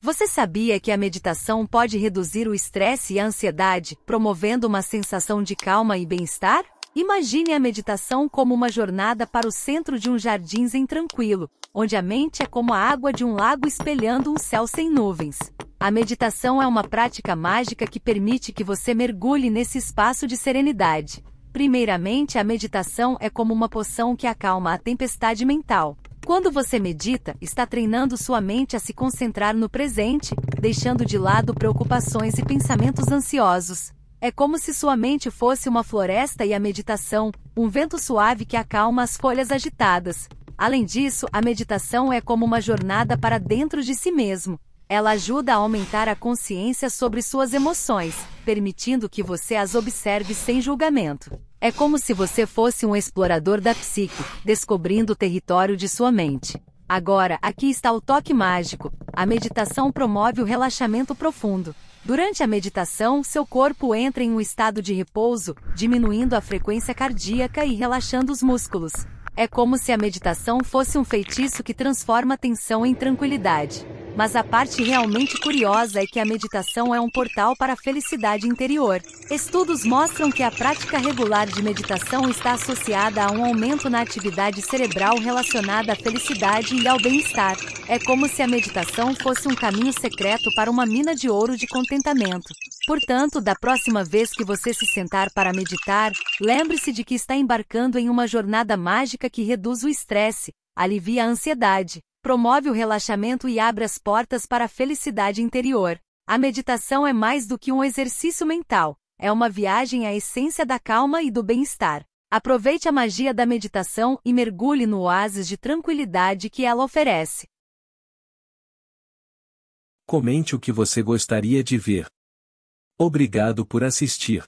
Você sabia que a meditação pode reduzir o estresse e a ansiedade, promovendo uma sensação de calma e bem-estar? Imagine a meditação como uma jornada para o centro de um jardim zen tranquilo, onde a mente é como a água de um lago espelhando um céu sem nuvens. A meditação é uma prática mágica que permite que você mergulhe nesse espaço de serenidade. Primeiramente, a meditação é como uma poção que acalma a tempestade mental. Quando você medita, está treinando sua mente a se concentrar no presente, deixando de lado preocupações e pensamentos ansiosos. É como se sua mente fosse uma floresta e a meditação, um vento suave que acalma as folhas agitadas. Além disso, a meditação é como uma jornada para dentro de si mesmo. Ela ajuda a aumentar a consciência sobre suas emoções, permitindo que você as observe sem julgamento. É como se você fosse um explorador da psique, descobrindo o território de sua mente. Agora, aqui está o toque mágico. A meditação promove o relaxamento profundo. Durante a meditação, seu corpo entra em um estado de repouso, diminuindo a frequência cardíaca e relaxando os músculos. É como se a meditação fosse um feitiço que transforma a tensão em tranquilidade. Mas a parte realmente curiosa é que a meditação é um portal para a felicidade interior. Estudos mostram que a prática regular de meditação está associada a um aumento na atividade cerebral relacionada à felicidade e ao bem-estar. É como se a meditação fosse um caminho secreto para uma mina de ouro de contentamento. Portanto, da próxima vez que você se sentar para meditar, lembre-se de que está embarcando em uma jornada mágica que reduz o estresse, alivia a ansiedade, promove o relaxamento e abre as portas para a felicidade interior. A meditação é mais do que um exercício mental, é uma viagem à essência da calma e do bem-estar. Aproveite a magia da meditação e mergulhe no oásis de tranquilidade que ela oferece. Comente o que você gostaria de ver. Obrigado por assistir.